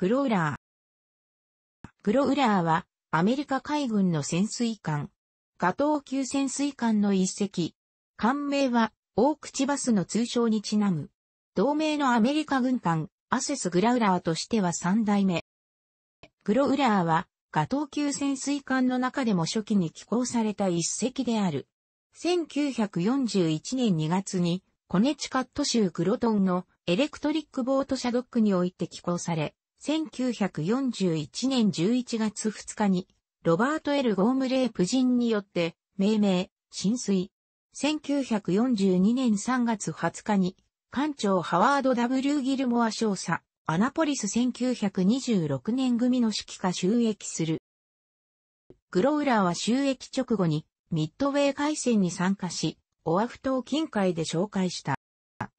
グローラー。グローラーは、アメリカ海軍の潜水艦。ガトウ級潜水艦の一隻。艦名は、オークチバスの通称にちなむ。同盟のアメリカ軍艦、アセス・グラウラーとしては三代目。グロウラーは、ガトウ級潜水艦の中でも初期に寄港された一隻である。1941年2月に、コネチカット州グロトンのエレクトリックボートシャドックにおいて寄港され、1941年11月2日に、ロバート・エル・ゴームレープ人によって、命名、浸水。1942年3月20日に、艦長ハワード・ W・ ギルモア少佐、アナポリス1926年組の指揮下収益する。グロウラーは収益直後に、ミッドウェー海戦に参加し、オアフ島近海で紹介した。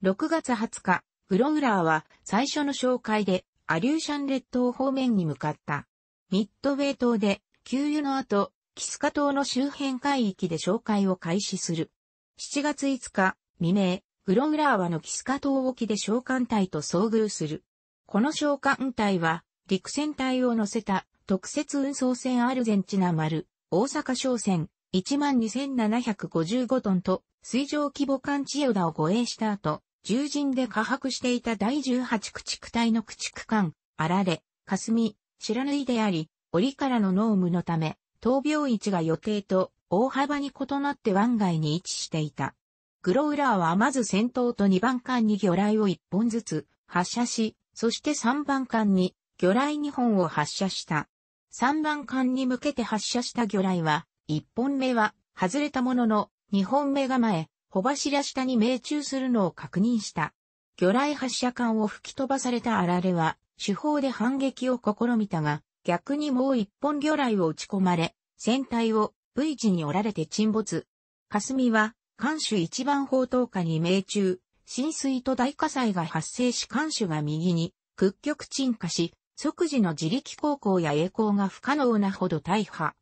6月20日、グロウラーは最初の紹介で、アリューシャン列島方面に向かった。ミッドウェイ島で、給油の後、キスカ島の周辺海域で紹介を開始する。7月5日、未明、グロウラーワのキスカ島沖で召喚隊と遭遇する。この召喚隊は、陸戦隊を乗せた特設運送船アルゼンチナ丸、大阪商船、12,755トンと、水上規模艦千代田を護衛した後、重人で下白していた第18駆逐隊の駆逐艦、あられ、霞、白縫いであり、檻からの濃霧のため、闘病位置が予定と大幅に異なって湾外に位置していた。グロウラーはまず先頭と2番艦に魚雷を1本ずつ発射し、そして3番艦に魚雷2本を発射した。3番艦に向けて発射した魚雷は、1本目は外れたものの、2本目が前、帆柱下に命中するのを確認した。魚雷発射管を吹き飛ばされたあられは、手法で反撃を試みたが、逆にもう一本魚雷を打ち込まれ、船体を V 字に折られて沈没。霞は、艦首一番砲塔下に命中、浸水と大火災が発生し艦首が右に屈曲沈下し、即時の自力航行や栄光が不可能なほど大破。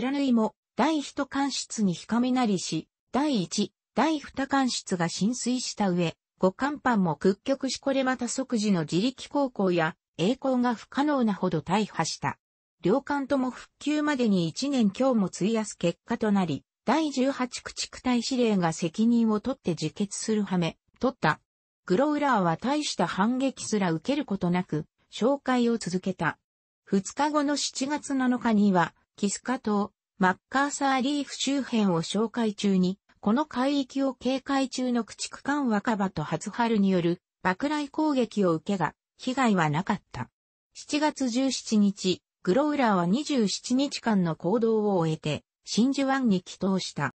らぬいも、第一艦室になりし、第一、第二艦室が浸水した上、五艦板も屈曲しこれまた即時の自力航行や、栄光が不可能なほど大破した。両艦とも復旧までに1年今日も費やす結果となり、第18駆逐隊司令が責任を取って自決するはめ、取った。グロウラーは大した反撃すら受けることなく、紹介を続けた。2日後の7月7日には、キスカ島、マッカーサーリーフ周辺を紹介中に、この海域を警戒中の駆逐艦若葉と初春による爆雷攻撃を受けが、被害はなかった。7月17日、グロウラーは27日間の行動を終えて、真珠湾に帰投した。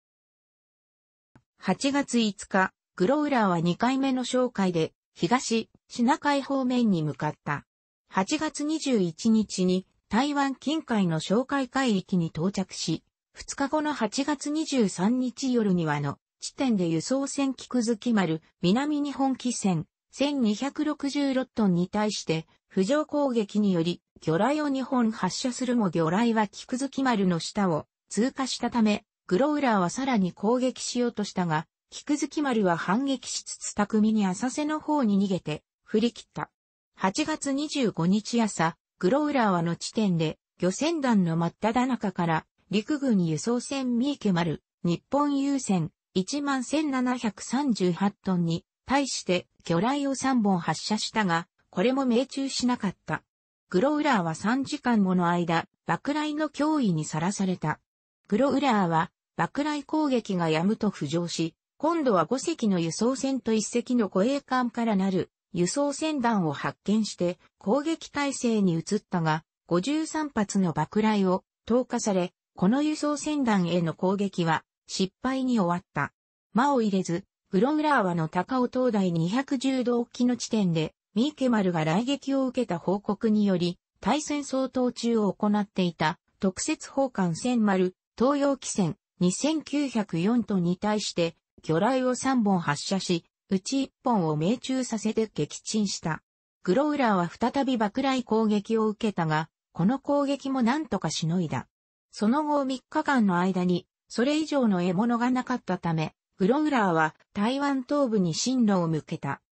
8月5日、グロウラーは2回目の紹介で、東、シナ海方面に向かった。8月21日に台湾近海の紹介海域に到着し、2日後の8月23日夜にはの、地点で輸送船菊月丸、南日本機船、1266トンに対して、浮上攻撃により、魚雷を2本発射するも魚雷は菊月丸の下を通過したため、グロウラーはさらに攻撃しようとしたが、菊月丸は反撃しつつ巧みに浅瀬の方に逃げて、振り切った。8月25日朝、グロウラーはの地点で、漁船団の真っ只中から陸軍輸送船三池丸、日本郵船11738トンに対して魚雷を3本発射したが、これも命中しなかった。グロウラーは3時間もの間、爆雷の脅威にさらされた。グロウラーは爆雷攻撃がやむと浮上し、今度は5隻の輸送船と1隻の護衛艦からなる輸送船団を発見して攻撃態勢に移ったが、53発の爆雷を投下され、この輸送船団への攻撃は失敗に終わった。間を入れず、グロウラーワの高尾灯台210度沖の地点で、ミーケマルが来撃を受けた報告により、対戦相当中を行っていた特設砲艦千丸、東洋汽船2904トンに対して、魚雷を3本発射し、うち1本を命中させて撃沈した。グロウラーは再び爆雷攻撃を受けたが、この攻撃も何とかしのいだ。その後3日間の間に、それ以上の獲物がなかったため、グログラーは台湾東部に進路を向けた。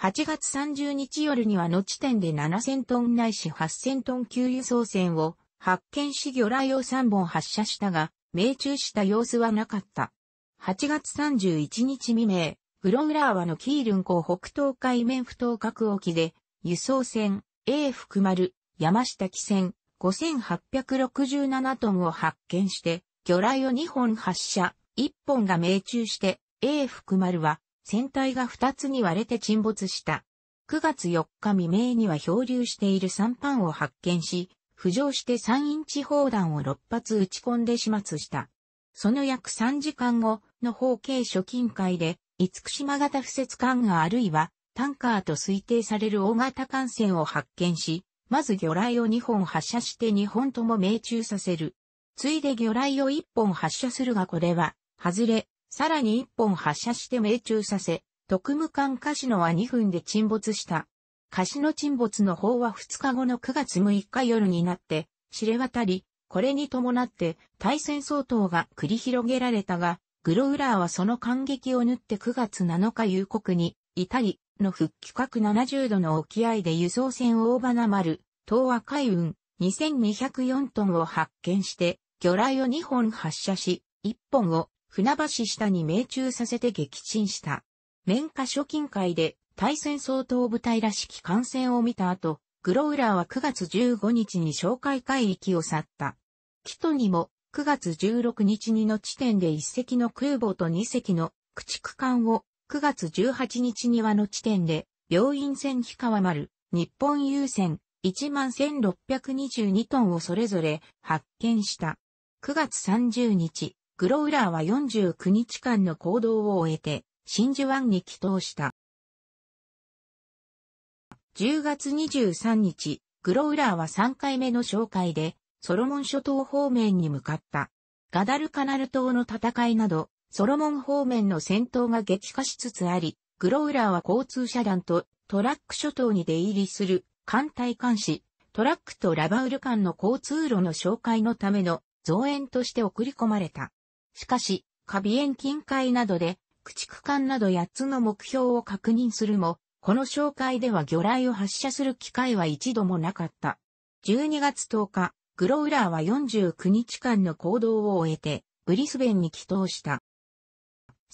8月30日夜にはの地点で7000トンないし8000トン級輸送船を発見し魚雷を3本発射したが、命中した様子はなかった。8月31日未明、グログラーはのキールン港北東海面不当角沖で、輸送船 A 福丸、山下汽船5867トンを発見して、魚雷を2本発射、1本が命中して、A 福丸は、船体が2つに割れて沈没した。9月4日未明には漂流している3班を発見し、浮上して3インチ砲弾を6発撃ち込んで始末した。その約3時間後の方形諸近海で、五福島型不設艦があるいは、タンカーと推定される大型艦船を発見し、まず魚雷を2本発射して2本とも命中させる。ついで魚雷を1本発射するがこれは、外れ、さらに1本発射して命中させ、特務艦カシノは2分で沈没した。カシノ沈没の方は2日後の9月6日夜になって、知れ渡り、これに伴って対戦相当が繰り広げられたが、グロウラーはその感激を縫って9月7日夕刻に、至り、の復帰各70度の沖合で輸送船大花丸、東和海運2204トンを発見して、魚雷を2本発射し、1本を船橋下に命中させて撃沈した。面下諸近海で対戦相当部隊らしき艦船を見た後、グロウラーは9月15日に哨戒海域を去った。キトにも9月16日にの地点で1隻の空母と2隻の駆逐艦を9月18日にはの地点で、病院船氷川丸、日本郵船、11,622トンをそれぞれ発見した。9月30日、グロウラーは49日間の行動を終えて、真珠湾に帰投した。10月23日、グロウラーは3回目の紹介で、ソロモン諸島方面に向かった。ガダルカナル島の戦いなど、ソロモン方面の戦闘が激化しつつあり、グローラーは交通遮断とトラック諸島に出入りする艦隊監視、トラックとラバウル間の交通路の紹介のための増援として送り込まれた。しかし、カビエン近海などで駆逐艦など8つの目標を確認するも、この紹介では魚雷を発射する機会は一度もなかった。12月10日、グローラーは49日間の行動を終えて、ブリスベンに帰投した。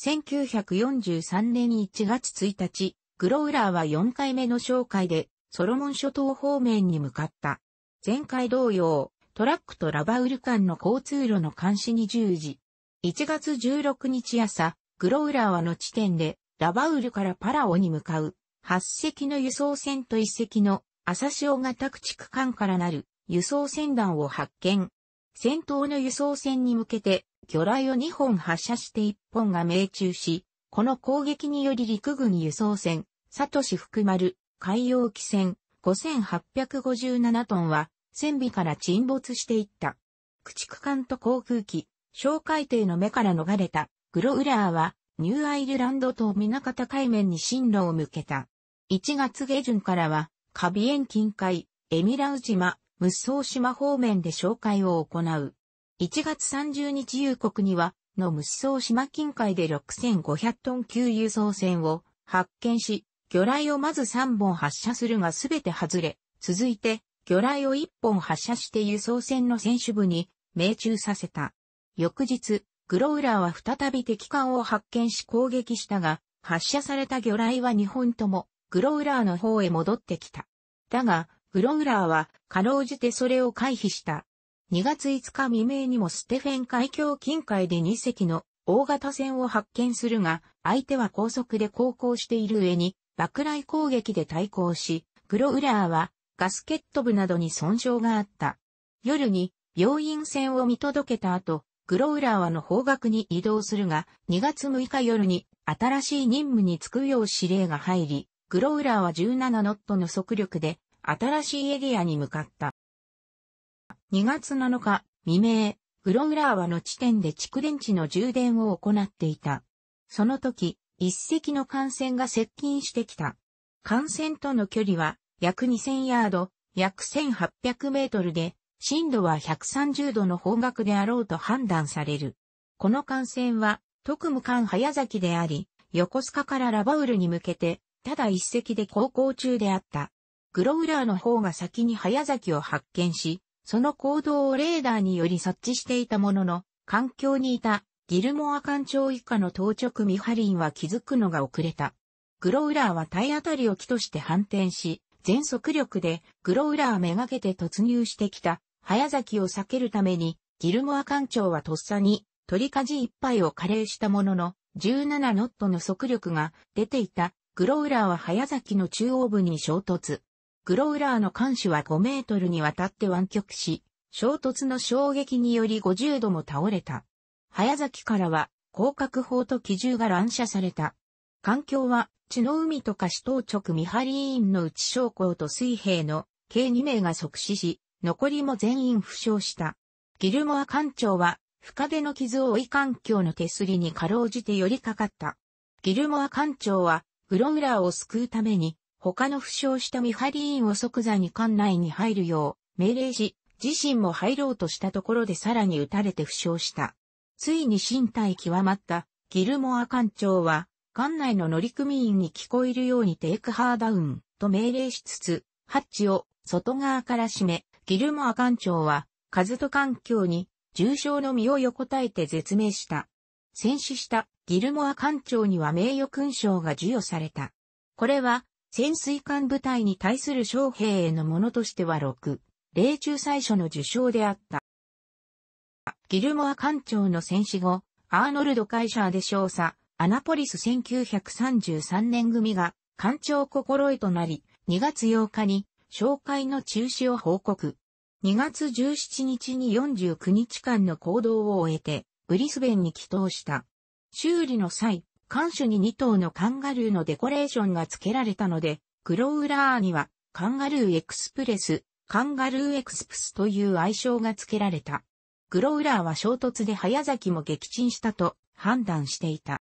1943年1月1日、グロウラーは4回目の紹介で、ソロモン諸島方面に向かった。前回同様、トラックとラバウル間の交通路の監視に従事。1月16日朝、グロウラーはの地点で、ラバウルからパラオに向かう、8隻の輸送船と1隻の、朝潮型宅地区間からなる輸送船団を発見。戦闘の輸送船に向けて、魚雷を2本発射して1本が命中し、この攻撃により陸軍輸送船、サトシ福丸、海洋機船、5857トンは、船尾から沈没していった。駆逐艦と航空機、小海底の目から逃れた、グロウラーは、ニューアイルランド島港方海面に進路を向けた。1月下旬からは、カビエン近海、エミラウ島、無双島方面で紹介を行う。1月30日夕刻には、の無双島近海で6500トン級輸送船を発見し、魚雷をまず3本発射するがすべて外れ、続いて魚雷を1本発射して輸送船の船首部に命中させた。翌日、グロウラーは再び敵艦を発見し攻撃したが、発射された魚雷は2本とも、グロウラーの方へ戻ってきた。だが、グロウラーは、かろうじてそれを回避した。2月5日未明にもステフェン海峡近海で2隻の大型船を発見するが、相手は高速で航行している上に、爆雷攻撃で対抗し、グロウラーはガスケット部などに損傷があった。夜に病院船を見届けた後、グロウラーはの方角に移動するが、2月6日夜に新しい任務に就くよう指令が入り、グロウラーは17ノットの速力で新しいエリアに向かった。2月7日未明、グロウラーワの地点で蓄電池の充電を行っていた。その時、一隻の艦船が接近してきた。艦船との距離は約2000ヤード、約1800メートルで、深度は130度の方角であろうと判断される。この艦船は、特務艦早崎であり、横須賀からラバウルに向けて、ただ一隻で航行中であった。グロウラーの方が先に早崎を発見し、その行動をレーダーにより察知していたものの、環境にいたギルモア艦長以下の当直ミハリンは気づくのが遅れた。グロウラーは体当たりを機として反転し、全速力でグロウラーめがけて突入してきた早崎を避けるために、ギルモア艦長はとっさに鳥かじ一杯を加齢したものの、17ノットの速力が出ていたグロウラーは早崎の中央部に衝突。グロウラーの艦首は5メートルにわたって湾曲し、衝突の衝撃により50度も倒れた。早崎からは、広角砲と機銃が乱射された。環境は、血の海とか死当直見張り委員の内将校と水兵の計2名が即死し、残りも全員負傷した。ギルモア艦長は、深手の傷を追い艦橋の手すりにかろうじて寄りかかった。ギルモア艦長は、グロウラーを救うために、他の負傷したミハリーンを即座に艦内に入るよう命令し、自身も入ろうとしたところでさらに撃たれて負傷した。ついに身体極まったギルモア艦長は、艦内の乗組員に聞こえるようにテイクハーダウンと命令しつつ、ハッチを外側から閉め、ギルモア艦長は、カズト境に重傷の身を横たえて絶命した。戦死したギルモア艦長には名誉勲章が授与された。これは潜水艦部隊に対する将兵へのものとしては6、霊中最初の受賞であった。ギルモア艦長の戦死後、アーノルド・カイシャーで少佐、アナポリス1933年組が、艦長心得となり、2月8日に、紹介の中止を報告。2月17日に49日間の行動を終えて、ブリスベンに帰投した。修理の際、艦首に2頭のカンガルーのデコレーションが付けられたので、クロウラーにはカンガルーエクスプレス、カンガルーエクスプスという愛称が付けられた。グロウラーは衝突で早崎も撃沈したと判断していた。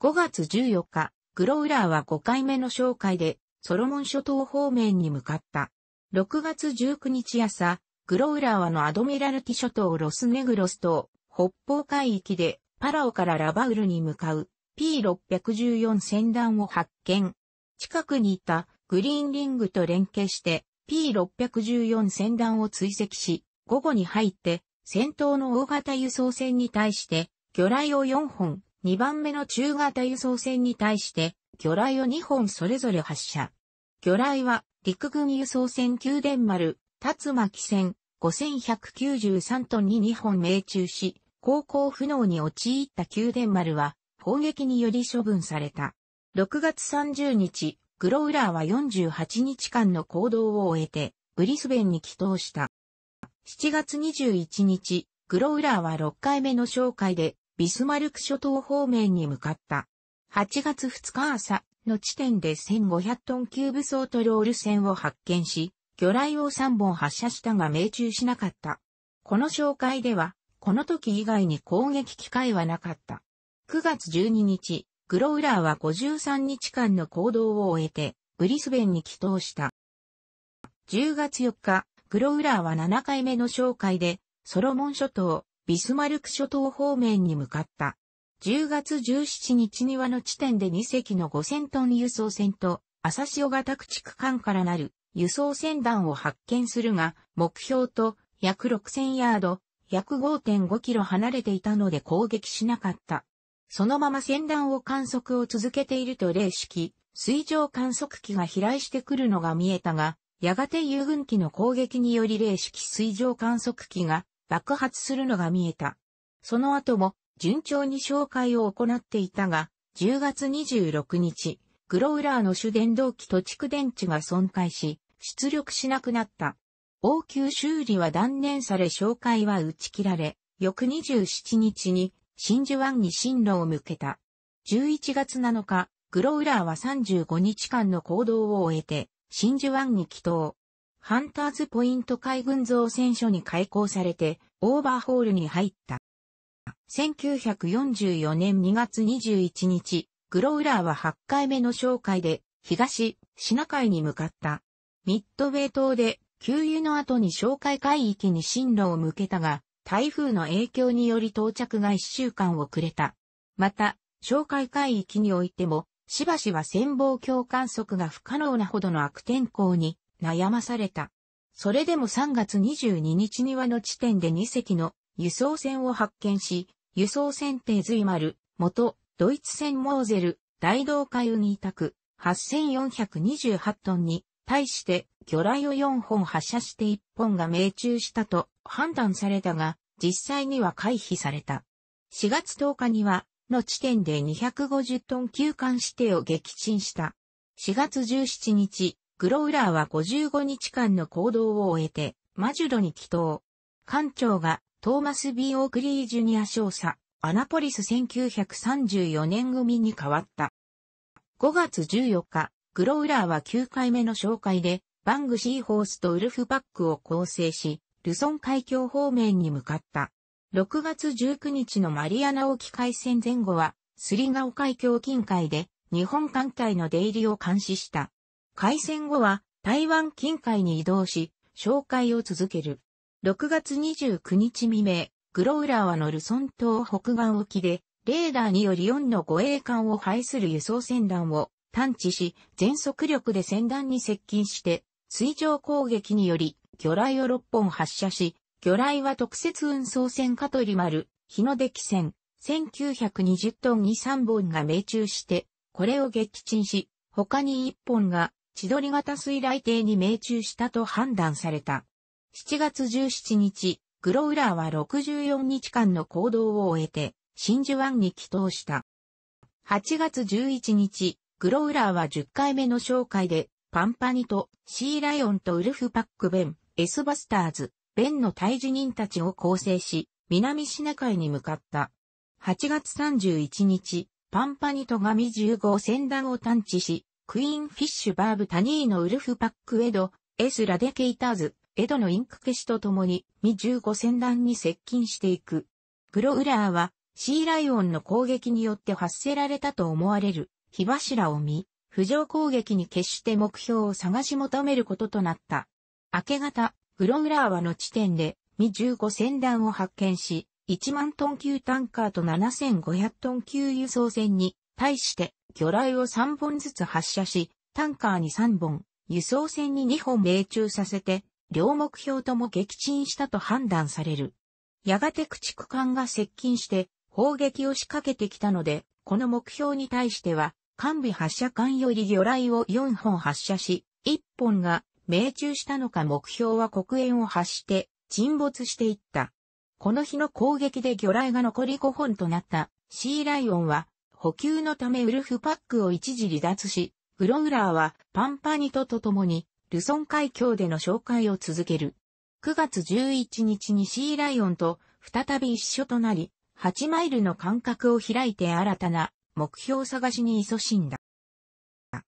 5月14日、グロウラーは5回目の紹介でソロモン諸島方面に向かった。6月19日朝、グロウラーはのアドミラルティ諸島ロスネグロス島、北方海域でパラオからラバウルに向かう P614 戦団を発見。近くにいたグリーンリングと連携して P614 戦団を追跡し、午後に入って先頭の大型輸送船に対して魚雷を4本、2番目の中型輸送船に対して魚雷を2本それぞれ発射。魚雷は陸軍輸送船宮殿丸、竜巻船5193トンに2本命中し、航行不能に陥った宮殿丸は砲撃により処分された。6月30日、グロウラーは48日間の行動を終えて、ブリスベンに帰投した。7月21日、グロウラーは6回目の紹介で、ビスマルク諸島方面に向かった。8月2日朝の地点で1500トン級武装とロール船を発見し、魚雷を3本発射したが命中しなかった。この紹介では、この時以外に攻撃機会はなかった。9月12日、グロウラーは53日間の行動を終えて、ブリスベンに帰投した。10月4日、グロウラーは7回目の紹介で、ソロモン諸島、ビスマルク諸島方面に向かった。10月17日にはの地点で2隻の5000トン輸送船と、朝潮型駆逐艦からなる輸送船団を発見するが、目標と約6000ヤード、約5.5キロ離れていたので攻撃しなかった。そのまま船団を観測を続けていると霊式、水上観測機が飛来してくるのが見えたが、やがて遊軍機の攻撃により霊式水上観測機が爆発するのが見えた。その後も順調に紹介を行っていたが、10月26日、グロウラーの主電動機と蓄電池が損壊し、出力しなくなった。応急修理は断念され紹介は打ち切られ、翌27日に真珠湾に進路を向けた。11月7日、グロウラーは35日間の行動を終えて、真珠湾に帰島。ハンターズポイント海軍造船所に開港されて、オーバーホールに入った。1944年2月21日、グロウラーは8回目の紹介で、東、シナ海に向かった。ミッドウェイ島で、給油の後に紹介海域に進路を向けたが、台風の影響により到着が1週間遅れた。また、紹介海域においても、しばしば潜望鏡観測が不可能なほどの悪天候に悩まされた。それでも3月22日にはの地点で2隻の輸送船を発見し、輸送船艇随丸、元ドイツ船モーゼル、大道海運委託、8428トンに対して魚雷を4本発射して1本が命中したと判断されたが、実際には回避された。4月10日には、の地点で250トン級艦指定を撃沈した。4月17日、グロウラーは55日間の行動を終えて、マジュドに帰島。艦長がトーマス・ビー・オークリー・ジュニア少佐、アナポリス1934年組に変わった。5月14日、グロウラーは9回目の紹介で、バングシーホースとウルフパックを構成し、ルソン海峡方面に向かった。6月19日のマリアナ沖海戦前後は、スリガオ海峡近海で日本艦隊の出入りを監視した。海戦後は台湾近海に移動し、紹介を続ける。6月29日未明、グロウラはのルソン島北岸沖で、レーダーにより4の護衛艦を排する輸送船団を探知し、全速力で船団に接近して、水上攻撃により、魚雷を6本発射し、魚雷は特設運送船カトリマル、日の出機船、1920トンに3本が命中して、これを撃沈し、他に1本が千鳥型水雷艇に命中したと判断された。7月17日、グロウラーは64日間の行動を終えて、真珠湾に帰投した。8月11日、グロウラーは10回目の紹介で、パンパニとシーライオンとウルフパックベン、エスバスターズ、ベンの退治人たちを構成し、南シナ海に向かった。8月31日、パンパニとが1 5号船団を探知し、クイーンフィッシュバーブタニーのウルフパックエド、エスラデケイターズ、エドのインク消しとともに、ミ15船団に接近していく。グロウラーは、シーライオンの攻撃によって発せられたと思われる火柱を見、浮上攻撃に決して目標を探し求めることとなった。明け方、グロムラーはの地点で、ミ15戦団を発見し、1万トン級タンカーと7500トン級輸送船に対して魚雷を3本ずつ発射し、タンカーに3本、輸送船に2本命中させて、両目標とも撃沈したと判断される。やがて駆逐艦が接近して砲撃を仕掛けてきたので、この目標に対しては艦尾発射管より魚雷を4本発射し、1本が命中したのか目標は黒煙を発して沈没していった。この日の攻撃で魚雷が残り5本となったシーライオンは補給のためウルフパックを一時離脱し、グロウラーはパンパニトと共にルソン海峡での紹介を続ける。9月11日にシーライオンと再び一緒となり、8マイルの間隔を開いて新たな目標探しに勤しんだ。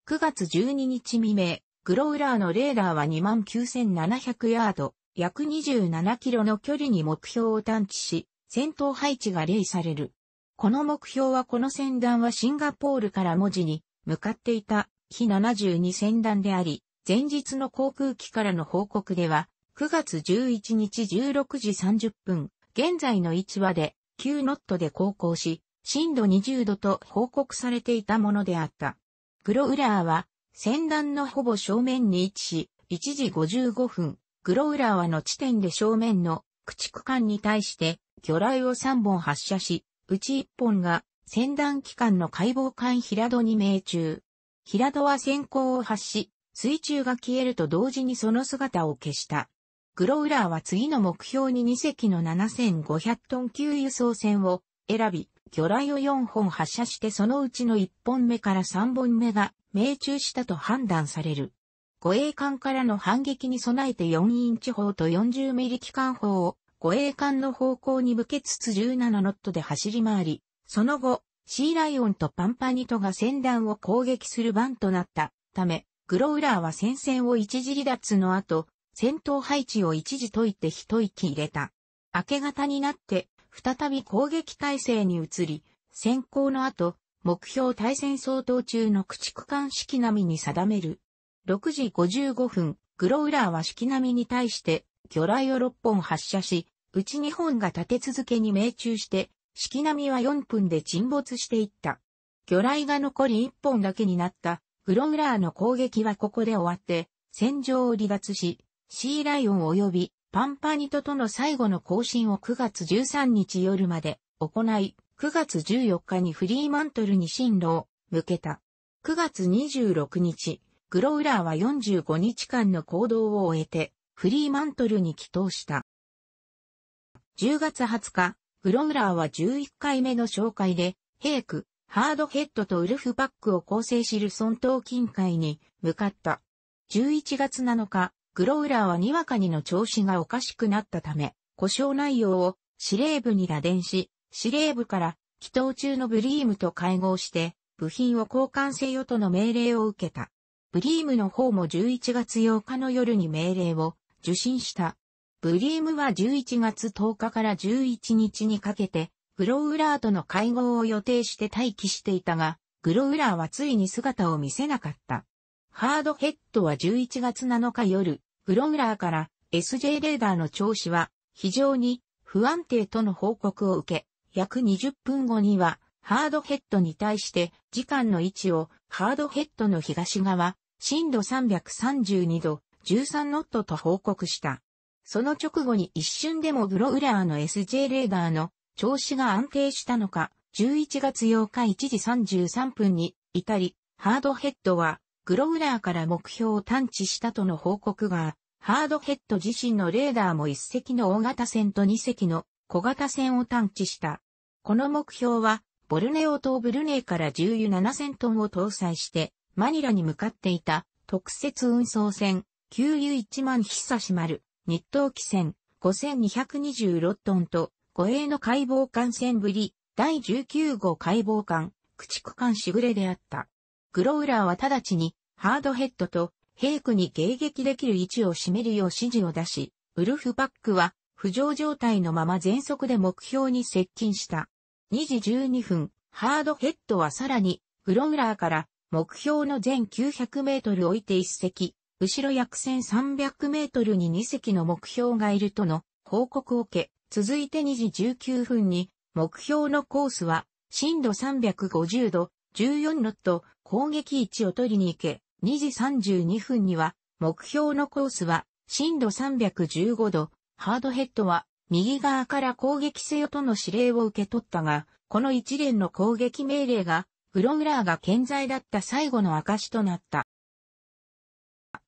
9月12日未明、グローラーのレーダーは29,700ヤード、約27キロの距離に目標を探知し、戦闘配置が例される。この目標はこの船団はシンガポールから文字に向かっていた非72船団であり、前日の航空機からの報告では、9月11日16時30分、現在の1話で9ノットで航行し、震度20度と報告されていたものであった。グロウラーは、船団のほぼ正面に位置し、1時55分、グロウラーはの地点で正面の駆逐艦に対して魚雷を3本発射し、うち1本が船団機関の解剖艦平戸に命中。平戸は先行を発し、水中が消えると同時にその姿を消した。グロウラーは次の目標に2隻の7500トン級輸送船を選び、魚雷を4本発射してそのうちの1本目から3本目が命中したと判断される。護衛艦からの反撃に備えて4インチ砲と40ミリ機関砲を護衛艦の方向に向けつつ17ノットで走り回り、その後、シーライオンとパンパニトが戦団を攻撃する番となったため、グロウラーは戦線を一時離脱の後、戦闘配置を一時解いて一息入れた。明け方になって、再び攻撃体制に移り、先行の後、目標対戦相当中の駆逐艦式並みに定める。6時55分、グロウラーは式並みに対して魚雷を6本発射し、うち2本が立て続けに命中して、式並みは4分で沈没していった。魚雷が残り1本だけになったグロウラーの攻撃はここで終わって、戦場を離脱し、シーライオン及びパンパニトとの最後の更新を9月13日夜まで行い、9月14日にフリーマントルに進路を向けた。9月26日、グロウラーは45日間の行動を終えて、フリーマントルに帰投した。10月20日、グロウラーは11回目の紹介で、ヘイク、ハードヘッドとウルフパックを構成する村東近海に向かった。11月7日、グロウラーはにわかにの調子がおかしくなったため、故障内容を司令部に打電し、司令部から祈祷中のブリームと会合して、部品を交換せよとの命令を受けた。ブリームの方も11月8日の夜に命令を受信した。ブリームは11月10日から11日にかけて、グロウラーとの会合を予定して待機していたが、グロウラーはついに姿を見せなかった。ハードヘッドは11月7日夜、フロムラーから SJ レーダーの調子は非常に不安定との報告を受け、約20分後にはハードヘッドに対して時間の位置をハードヘッドの東側、震度332度、13ノットと報告した。その直後に一瞬でもグロウラーの SJ レーダーの調子が安定したのか、11月8日1時33分に至り、ハードヘッドはグロウラーから目標を探知したとの報告が、ハードヘッド自身のレーダーも1隻の大型船と2隻の小型船を探知した。この目標は、ボルネオ島ブルネイから重油7000トンを搭載して、マニラに向かっていた特設運送船、給油1万久し丸、日東機船、5226トンと、護衛の解剖艦船ぶり、第19号解剖艦、駆逐艦しぐれであった。グロウラーは直ちにハードヘッドとヘイクに迎撃できる位置を占めるよう指示を出し、ウルフパックは浮上状態のまま全速で目標に接近した。2時12分、ハードヘッドはさらにグロウラーから目標の全900メートル置いて1隻、後ろ約1300メートルに2隻の目標がいるとの報告を受け、続いて2時19分に目標のコースは震度350度、14ノット、攻撃位置を取りに行け、2時32分には、目標のコースは、深度315度、ハードヘッドは、右側から攻撃せよとの指令を受け取ったが、この一連の攻撃命令が、グロウラーが健在だった最後の証となった。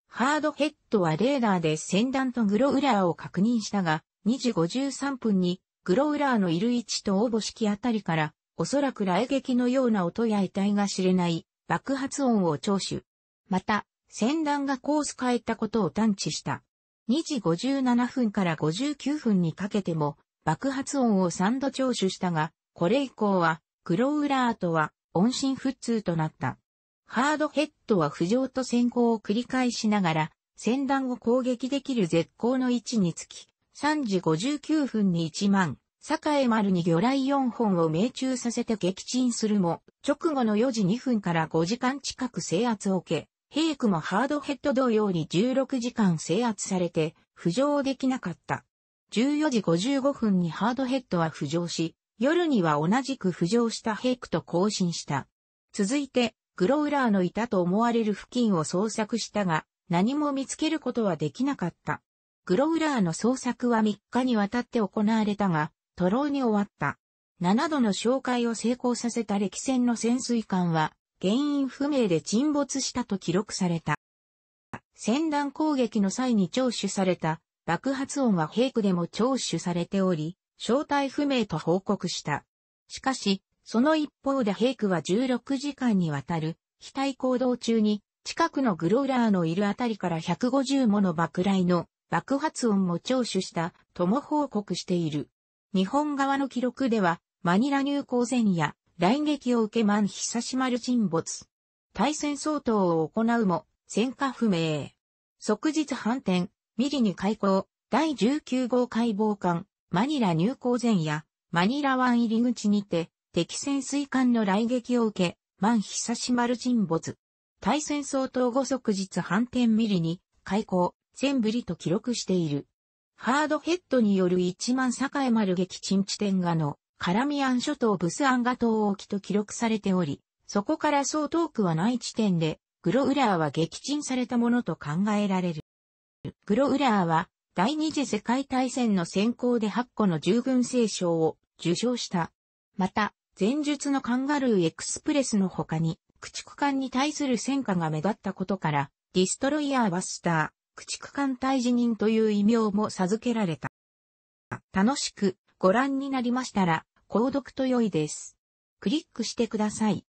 ハードヘッドはレーダーで先端とグロウラーを確認したが、2時53分にグロウラーのいる位置と応募式あたりから、おそらく雷撃のような音や遺体が知れない爆発音を聴取。また、船団がコース変えたことを探知した。2時57分から59分にかけても爆発音を3度聴取したが、これ以降は、クロウラートは音信不通となった。ハードヘッドは浮上と先行を繰り返しながら、船団を攻撃できる絶好の位置につき、3時59分に1万坂江丸に魚雷4本を命中させて撃沈するも、直後の4時2分から5時間近く制圧を受け、イ区もハードヘッド同様に16時間制圧されて、浮上できなかった。14時55分にハードヘッドは浮上し、夜には同じく浮上したイ区と交信した。続いて、グロウラーのいたと思われる付近を捜索したが、何も見つけることはできなかった。グロウラーの捜索は3日にわたって行われたが、徒労に終わった。7度の紹介を成功させた歴戦の潜水艦は、原因不明で沈没したと記録された。戦乱攻撃の際に聴取された爆発音は兵区でも聴取されており、正体不明と報告した。しかし、その一方で兵区は16時間にわたる非対行動中に、近くのグローラーのいるあたりから150もの爆雷の爆発音も聴取したとも報告している。日本側の記録では、マニラ入港前夜、来撃を受け満久し丸沈没。対戦相当を行うも、戦火不明。即日反転、ミリに開港、第19号解剖艦、マニラ入港前夜、マニラ湾入り口にて、敵潜水艦の来撃を受け、満久し丸沈没。対戦相当後即日反転ミリに、開港、全ブリと記録している。ハードヘッドによる一万栄丸撃沈地点画の、カラミアン諸島ブスアンガ島沖と記録されており、そこからそう遠くはない地点で、グロウラーは撃沈されたものと考えられる。グロウラーは、第二次世界大戦の先行で8個の従軍聖賞を受賞した。また、前述のカンガルーエクスプレスの他に、駆逐艦に対する戦果が目立ったことから、ディストロイヤーバスター、駆逐艦隊辞任という異名も授けられた。楽しくご覧になりましたら、購読と良いです。クリックしてください。